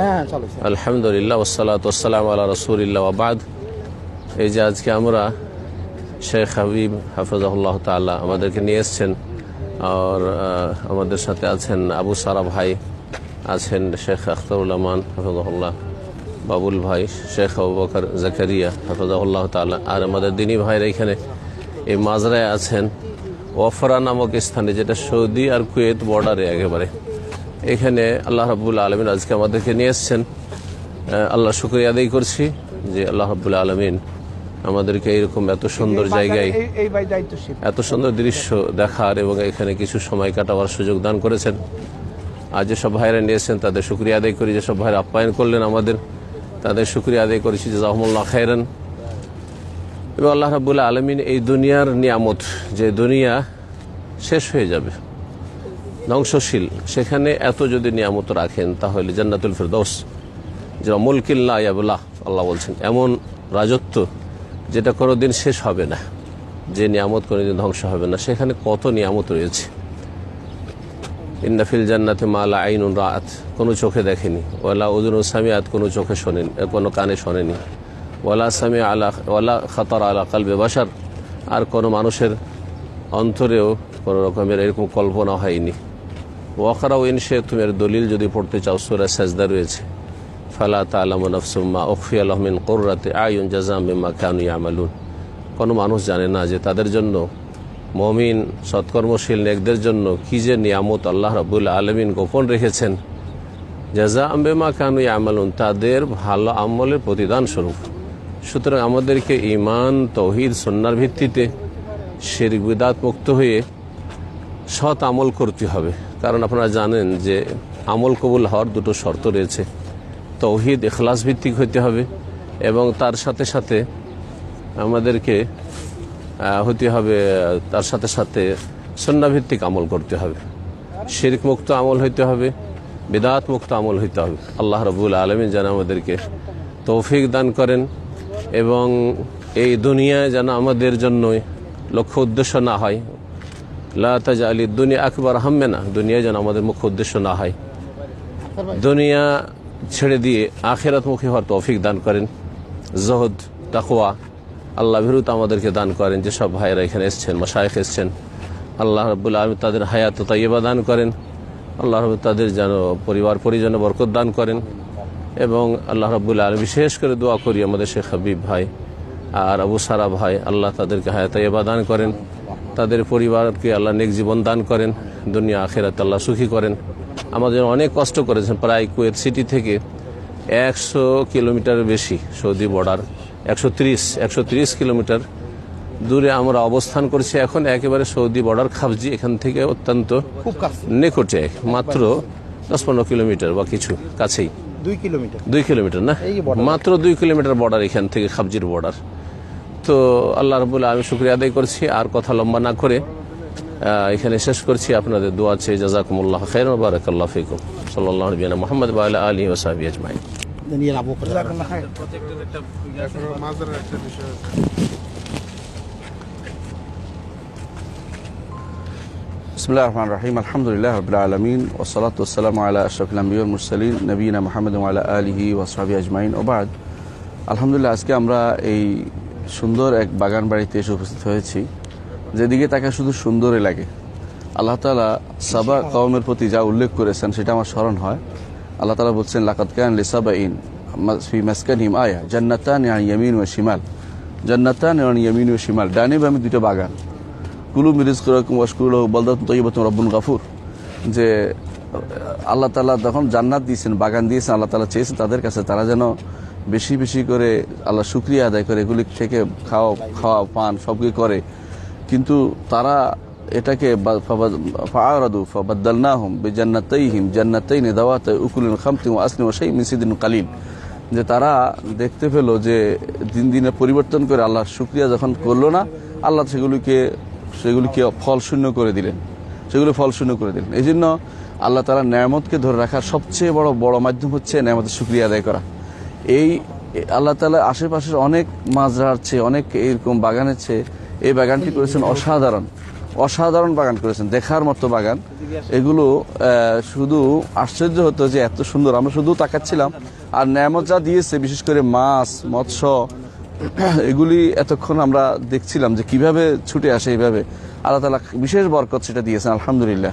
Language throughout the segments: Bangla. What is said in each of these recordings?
হ্যাঁ, আলহামদুলিল্লাহ ওসালাত ওসালাম আল্লাহ রসুলিল্লা আবাদ এই যে আজকে আমরা শেখ হাবিব হাফিজাহুল্লাহ তাল্লাহ আমাদেরকে নিয়ে এসছেন আর আমাদের সাথে আছেন আবু সারা ভাই আছেন শেখ আখতারুল্লামান হাফিজাহুল্লাহ বাবুল ভাই শেখ আবু জাকারিয়া হাফিজাহুল্লাহ তাল্লাহ আর আমাদের দিনী ভাইরা এখানে এই মাজরায় আছেন ওয়াফরা নামক স্থানে যেটা সৌদি আর কুয়েত বর্ডারে একেবারে এখানে আল্লাহ রাবুল্লা আলমিন আজকে আমাদেরকে নিয়ে এসছেন আল্লাহ শুক্রিয়া আদায় করছি যে আল্লাহ রাবুল্লা আলমিন আমাদেরকে এরকম এত সুন্দর জায়গায় এত সুন্দর দৃশ্য দেখার এবং এখানে কিছু সময় কাটাবার সুযোগ দান করেছেন আর যেসব ভাইরা নিয়েছেন তাদের শুক্রিয়া আদায় করি যেসব ভাইরা আপ্যায়ন করলেন আমাদের তাদের শুক্রিয়া আদায় করেছি জাহমুল্লাহ খায়রান এবং আল্লাহ রাবুল্লা আলমিন এই দুনিয়ার নিয়ামত যে দুনিয়া শেষ হয়ে যাবে ধ্বংসশীল সেখানে এত যদি নিয়ামত রাখেন তাহলে জান্নাতুল ফেরদৌস যেটা মুলকিল্লা ইয়াবুল্লাহ আল্লাহ বলছেন এমন রাজত্ব যেটা কোনোদিন শেষ হবে না যে নিয়ামত কোনোদিন ধ্বংস হবে না সেখানে কত নিয়ামত রয়েছে ইন্নাফিল জান্নাতে মালা আইনুন রাত কোনো চোখে দেখেনি ওয়ালা উদুন সামিয়াত কোনো চোখে শোনেন কোনো কানে শোনেনি ওয়ালা সামি আলা ওয়ালা খাতার আলা কাল বেবাসার আর কোনো মানুষের অন্তরেও কোনো রকমের এরকম কল্পনা হয়নি ওয়াকরাও ইনশে তুমি দলিল যদি পড়তে চাও সুরা সাজদা রয়েছে ফালা তালাম নফসুম্মা ওফি আলহমিন কোর্রাতে আয়ুন জাজামিম্মা খানু আমালুন কোনো মানুষ জানে না যে তাদের জন্য মমিন সৎকর্মশীল নেকদের জন্য কি যে নিয়ামত আল্লাহ রাবুল আলমিন গোপন রেখেছেন জাজা আম্বেমা কানুই আমালুন তাদের ভালো আমলের প্রতিদান স্বরূপ সুতরাং আমাদেরকে ইমান তৌহিদ সন্ন্যার ভিত্তিতে শেরিক বিদাত মুক্ত হয়ে সৎ আমল করতে হবে কারণ আপনারা জানেন যে আমল কবুল হওয়ার দুটো শর্ত রয়েছে তৌহিদ এখলাস ভিত্তিক হইতে হবে এবং তার সাথে সাথে আমাদেরকে হতে হবে তার সাথে সাথে সন্ন্যাভিত্তিক আমল করতে হবে শিরক মুক্ত আমল হইতে হবে বেদাত মুক্ত আমল হইতে হবে আল্লাহ রবুল আলমী যেন আমাদেরকে তৌফিক দান করেন এবং এই দুনিয়ায় যেন আমাদের জন্য লক্ষ্য উদ্দেশ্য না হয় লাজ আলী দুনিয়া আকবর হাম্মে না দুনিয়া যেন আমাদের মুখ্য উদ্দেশ্য না হয় দুনিয়া ছেড়ে দিয়ে আখেরাত মুখী হওয়ার তৌফিক দান করেন জহদ তাকুয়া আল্লাহ ভিরুত আমাদেরকে দান করেন যেসব ভাইয়েরা এখানে এসছেন মশায়েখ এসছেন আল্লাহ রবুল্লা আলম তাদের হায়াত তাইবা দান করেন আল্লাহ রব তাদের যেন পরিবার পরিজন বরকত দান করেন এবং আল্লাহ রবুল্লা আলম বিশেষ করে দোয়া করি আমাদের শেখ হাবিব ভাই আর আবু সারা ভাই আল্লাহ তাদেরকে হায়াত তৈবা দান করেন তাদের পরিবারকে আল্লাহ নেক জীবন দান করেন দুনিয়া আখেরাত আল্লাহ সুখী করেন আমাদের অনেক কষ্ট করেছেন প্রায় কুয়েত সিটি থেকে একশো কিলোমিটার বেশি সৌদি বর্ডার একশো তিরিশ একশো তিরিশ কিলোমিটার দূরে আমরা অবস্থান করছি এখন একেবারে সৌদি বর্ডার খাবজি এখান থেকে অত্যন্ত খুব নিকটে মাত্র দশ পনেরো কিলোমিটার বা কিছু কাছেই দুই কিলোমিটার দুই কিলোমিটার না মাত্র দুই কিলোমিটার বর্ডার এখান থেকে খাবজির বর্ডার তো আল্লাহ রবুল্লা আমি শুক্রিয়া আদায় করছি আর কথা লম্বা না করে এখানে শেষ করছি আপনাদের দোয়া আছে জাজাকুমুল্লাহ খের বারাকাল্লাহ ফিকুম সাল্লাহ মোহাম্মদ বাল আলী ওসাবি আজমাই রাহিম আলহামদুলিল্লাহ আল্লাহ আলহামদুলিল্লাহ আজকে আমরা এই সুন্দর এক বাগান বাড়িতে এসে উপস্থিত হয়েছি যেদিকে তাকে শুধু সুন্দরই লাগে আল্লাহ তালা সাবা কওমের প্রতি যা উল্লেখ করেছেন সেটা আমার স্মরণ হয় আল্লাহ তালা বলছেন লাকাতকান লিসাবা ইন ফি মাসকান হিম আয়া জান্নাতান ইয়ামিন ও শিমাল জান্নাতান ইয়ামিন ও শিমাল ডানে আমি দুটো বাগান কুলু মিরিজ কুরকম ওয়াশকুল বলদাত তৈবাতম রব্বুল গাফুর যে আল্লাহ তালা তখন জান্নাত দিয়েছেন বাগান দিয়েছেন আল্লাহ তালা চেয়েছেন তাদের কাছে তারা যেন বেশি বেশি করে আল্লাহ শুক্রিয়া আদায় করে এগুলি থেকে খাওয়া খাওয়া পান সবকে করে কিন্তু তারা এটাকে ফাআরাদু যে তারা দেখতে পেল যে দিন দিনে পরিবর্তন করে আল্লাহ শুক্রিয়া যখন করলো না আল্লাহ সেগুলিকে সেগুলিকে ফলশূন্য করে দিলেন ফল ফলশূন্য করে দিলেন এই জন্য আল্লাহ তালা ন্যামতকে ধরে রাখার সবচেয়ে বড় বড় মাধ্যম হচ্ছে ন্যামতের শুক্রিয়া আদায় করা এই আল্লাহ তালা আশেপাশের অনেক মাজরার চেয়ে অনেক এরকম বাগানের চেয়ে এই বাগানটি করেছেন অসাধারণ অসাধারণ বাগান করেছেন দেখার মতো বাগান এগুলো শুধু আশ্চর্য হতো যে এত সুন্দর আমরা শুধু তাকাচ্ছিলাম আর ন্যামত যা দিয়েছে বিশেষ করে মাছ মৎস্য এগুলি এতক্ষণ আমরা দেখছিলাম যে কিভাবে ছুটে আসে এইভাবে আল্লাহ তালা বিশেষ বরকত সেটা দিয়েছেন আলহামদুলিল্লাহ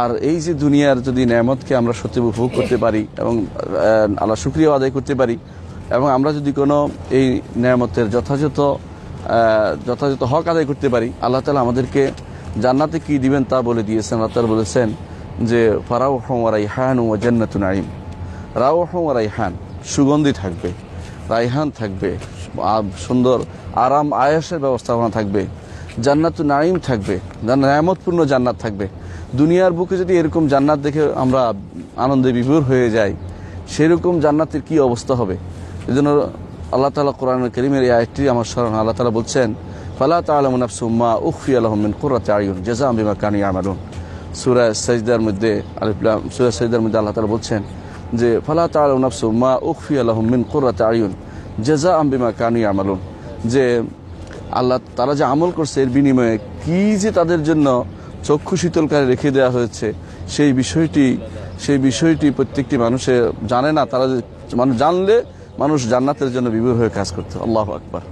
আর এই যে দুনিয়ার যদি নেয়ামতকে আমরা সত্যি উপভোগ করতে পারি এবং আল্লাহ সুক্রিয়া আদায় করতে পারি এবং আমরা যদি কোনো এই নেয়ামতের যথাযথ যথাযথ হক আদায় করতে পারি আল্লাহ তালা আমাদেরকে জান্নাতে কি দিবেন তা বলে দিয়েছেন আল্লাহ তালা বলেছেন যে ফারাউ হম রাইহান ও জান্নাতুন আইম রাও হম রাইহান সুগন্ধি থাকবে রাইহান থাকবে সুন্দর আরাম আয়াসের ব্যবস্থাপনা থাকবে জান্নাতুন আইম থাকবে নায়ামতপূর্ণ জান্নাত থাকবে দুনিয়ার বুকে যদি এরকম জান্নাত দেখে আমরা আনন্দে বিভোর হয়ে যাই সেরকম জান্নাতের কি অবস্থা হবে এজন্য আল্লাহ তালা কোরআন করিমের এই আয়টি আমার স্মরণ আল্লাহ তালা বলছেন ফালা তালামনাফসুম্মা উফি আলহমিন কোরআতে আয়ুন জেজা বিমা কানি আমারুন সুরা সজদার মধ্যে আলিফুল্লাহ সুরা সজদার মধ্যে আল্লাহ তালা বলছেন যে ফালা তালামনাফসুম্মা উফি আলহমিন কোরআতে আয়ুন জেজা আম্বিমা কানি আমারুন যে আল্লাহ তারা যে আমল করছে এর বিনিময়ে কি যে তাদের জন্য চক্ষু শীতলকারে রেখে দেওয়া হয়েছে সেই বিষয়টি সেই বিষয়টি প্রত্যেকটি মানুষে জানে না তারা মানুষ জানলে মানুষ জান্নাতের জন্য বিভোর হয়ে কাজ করতে আল্লাহ আকবার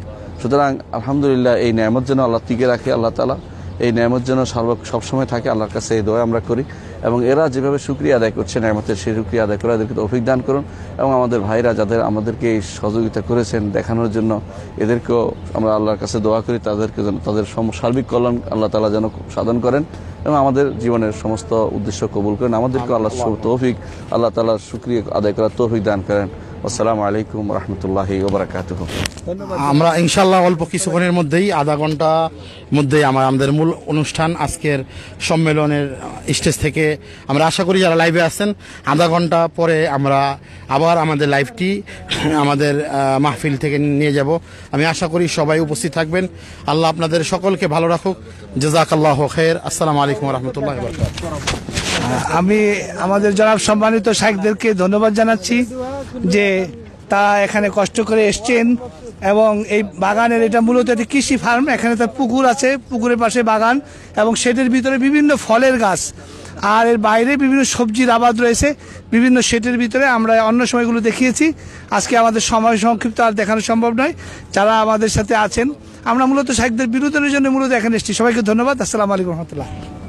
সুতরাং আলহামদুলিল্লাহ এই ন্যামত যেন আল্লাহ টিকে রাখে আল্লাহ তালা এই ন্যামত যেন সর্ব সবসময় থাকে আল্লাহর কাছে এই দোয়া আমরা করি এবং এরা যেভাবে সুক্রিয়া আদায় করছেন আমাদের সেই সুক্রিয়া আদায় করে এদেরকে তৌফিক দান করুন এবং আমাদের ভাইরা যাদের আমাদেরকে এই সহযোগিতা করেছেন দেখানোর জন্য এদেরকেও আমরা আল্লাহর কাছে দোয়া করি তাদেরকে যেন তাদের সার্বিক কল্যাণ আল্লাহ তালা যেন সাধন করেন এবং আমাদের জীবনের সমস্ত উদ্দেশ্য কবুল করেন আমাদেরকে আল্লাহ তৌফিক আল্লাহ তালা সুক্রিয়া আদায় করার তৌফিক দান করেন আসসালামু আলাইকুম রহমতুল্লাহ ওবরাকাত আমরা ইনশাল্লাহ অল্প কিছুক্ষণের মধ্যেই আধা ঘন্টা মধ্যেই আমার আমাদের মূল অনুষ্ঠান আজকের সম্মেলনের স্টেজ থেকে আমরা আশা করি যারা লাইভে আছেন আধা ঘন্টা পরে আমরা আবার আমাদের লাইভটি আমাদের মাহফিল থেকে নিয়ে যাব আমি আশা করি সবাই উপস্থিত থাকবেন আল্লাহ আপনাদের সকলকে ভালো রাখুক আল্লাহ খের আসসালামু আলাইকুম রহমতুল্লাহ আমি আমাদের জনাব সম্মানিত শাহদেরকে ধন্যবাদ জানাচ্ছি যে তা এখানে কষ্ট করে এসছেন এবং এই বাগানের এটা মূলত একটি কৃষি ফার্ম এখানে তার পুকুর আছে পুকুরের পাশে বাগান এবং সেটের ভিতরে বিভিন্ন ফলের গাছ আর এর বাইরে বিভিন্ন সবজির আবাদ রয়েছে বিভিন্ন সেটের ভিতরে আমরা অন্য সময়গুলো দেখিয়েছি আজকে আমাদের সময় সংক্ষিপ্ত আর দেখানো সম্ভব নয় যারা আমাদের সাথে আছেন আমরা মূলত সাহিত্যের বিনোদনের জন্য মূলত এখানে এসেছি সবাইকে ধন্যবাদ আসসালামু আলাইকুম রহমতুল্লাহ